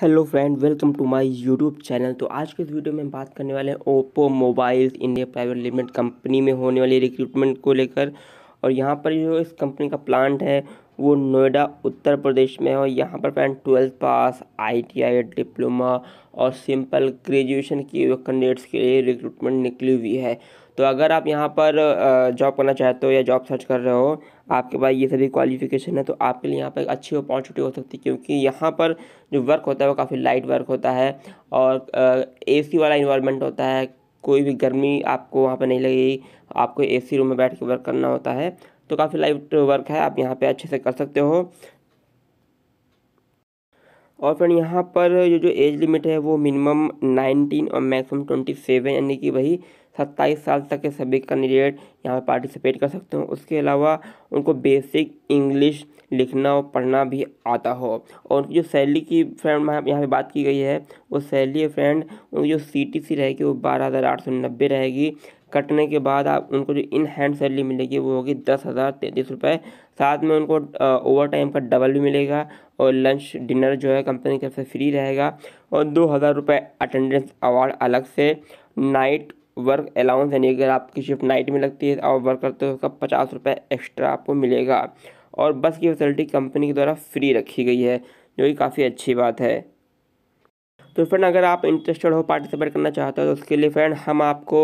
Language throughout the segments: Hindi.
hello friend welcome to my YouTube channel तो आज के इस वीडियो में हम बात करने वाले हैं Oppo mobiles India private limited company में होने वाली रिक्रूटमेंट को लेकर और यहाँ पर जो इस कंपनी का प्लांट है वो नोएडा उत्तर प्रदेश में है और यहाँ पर friend twelfth pass ITI diploma और सिंपल ग्रेजुएशन की हुए कैंडिडेट्स के लिए रिक्रूटमेंट निकली हुई है तो अगर आप यहाँ पर जॉब करना चाहते हो या जॉब सर्च कर रहे हो आपके पास ये सभी क्वालिफिकेशन है तो आपके लिए यहाँ पर अच्छी अपॉर्चुनिटी हो सकती है क्योंकि यहाँ पर जो वर्क होता है वो काफ़ी लाइट वर्क होता है और ए वाला इन्वायरमेंट होता है कोई भी गर्मी आपको वहाँ पर नहीं लगेगी आपको ए रूम में बैठ के वर्क करना होता है तो काफ़ी लाइट वर्क है आप यहाँ पे अच्छे से कर सकते हो और फ्रेंड यहाँ पर जो जो एज लिमिट है वो मिनिमम नाइनटीन और मैक्सिमम ट्वेंटी सेवन यानी कि वही सत्ताईस साल तक के सभी कैंडिडेट यहाँ पर पार्टिसिपेट कर सकते हो उसके अलावा उनको बेसिक इंग्लिश लिखना और पढ़ना भी आता हो और उनकी जो सैलरी की फ्रेंड यहाँ पे बात की गई है वो सैलरी फ्रेंड उनकी जो सी टी सी रहेगी वो बारह हज़ार आठ सौ नब्बे रहेगी कटने के बाद आप उनको जो इन हैंड सैलरी मिलेगी वो होगी दस हज़ार तैंतीस रुपये साथ में उनको ओवर टाइम का डबल भी मिलेगा और लंच डिनर जो है कंपनी की तरफ से फ्री रहेगा और दो हज़ार रुपये अटेंडेंस अवार्ड अलग से नाइट वर्क अलाउंस यानी अगर आपकी शिफ्ट नाइट में लगती है और वर्क करते हो उसका पचास रुपये एक्स्ट्रा आपको मिलेगा और बस की फैसिलिटी कंपनी के द्वारा फ्री रखी गई है जो कि काफ़ी अच्छी बात है तो फ्रेंड अगर आप इंटरेस्टेड हो पार्टिसिपेट करना चाहते हो तो उसके लिए फ्रेंड हम आपको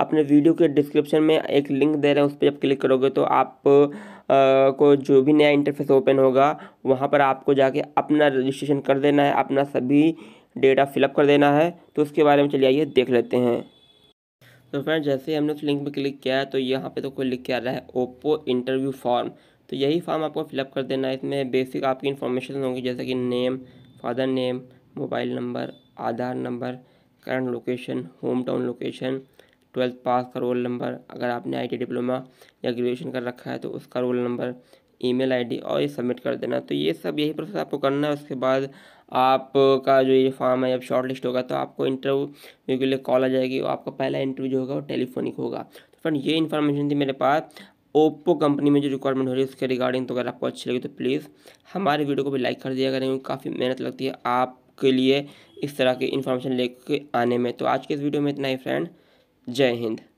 अपने वीडियो के डिस्क्रिप्शन में एक लिंक दे रहे हैं उस पर जब क्लिक करोगे तो आप आ, को जो भी नया इंटरफेस ओपन होगा वहाँ पर आपको जाके अपना रजिस्ट्रेशन कर देना है अपना सभी डेटा फिलअप कर देना है तो उसके बारे में चलिए आइए देख लेते हैं तो फ्रेंड जैसे ही हमने उस लिंक पर क्लिक किया है तो यहाँ पे तो कोई लिख के आ रहा है ओप्पो इंटरव्यू फॉर्म तो यही फॉर्म आपको फिलअप कर देना है इसमें बेसिक आपकी इन्फॉर्मेशन होंगी जैसे कि name father name mobile number Aadhaar number current location home town location twelfth pass का रोल नंबर अगर आपने आई डिप्लोमा या ग्रेजुएशन कर रखा है तो उसका रोल नंबर ईमेल आईडी और ये सबमिट कर देना तो ये सब यही प्रोसेस आपको करना है उसके बाद आपका जो ये फॉर्म है जब शॉर्ट लिस्ट होगा तो आपको इंटरव्यू के लिए कॉल आ जाएगी और आपका पहला इंटरव्यू जो होगा वो टेलीफोनिक होगा तो फ्रेंड ये इन्फॉर्मेशन थी मेरे पास ओप्पो कंपनी में जो रिक्वायरमेंट हो रही है उसके रिगार्डिंग तो अगर आपको अच्छी लगी तो प्लीज़ हमारे वीडियो को भी लाइक कर दिया करें क्योंकि काफ़ी मेहनत लगती है आपके लिए इस तरह की इन्फॉर्मेशन ले आने में तो आज के इस वीडियो में इतना ही फ्रेंड जय हिंद